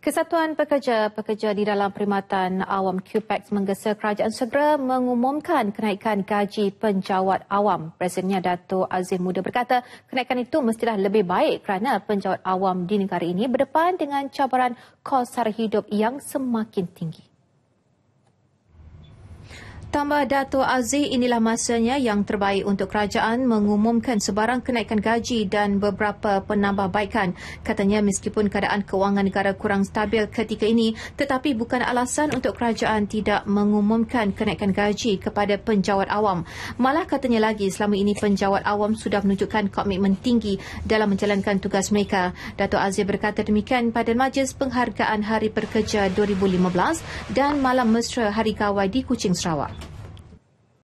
Kesatuan Pekerja-Pekerja di dalam Perkhidmatan Awam QPEX menggesa kerajaan segera mengumumkan kenaikan gaji penjawat awam. Presidennya Dato' Azim Muda berkata kenaikan itu mestilah lebih baik kerana penjawat awam di negara ini berdepan dengan cabaran kos sara hidup yang semakin tinggi. Tambah Dato Aziz, inilah masanya yang terbaik untuk kerajaan mengumumkan sebarang kenaikan gaji dan beberapa penambahbaikan. Katanya meskipun keadaan kewangan negara kurang stabil ketika ini, tetapi bukan alasan untuk kerajaan tidak mengumumkan kenaikan gaji kepada penjawat awam. Malah katanya lagi, selama ini penjawat awam sudah menunjukkan komitmen tinggi dalam menjalankan tugas mereka. Dato Aziz berkata demikian pada Majlis Penghargaan Hari Pekerja 2015 dan Malam Mesra Hari Gawai di Kuching, Sarawak.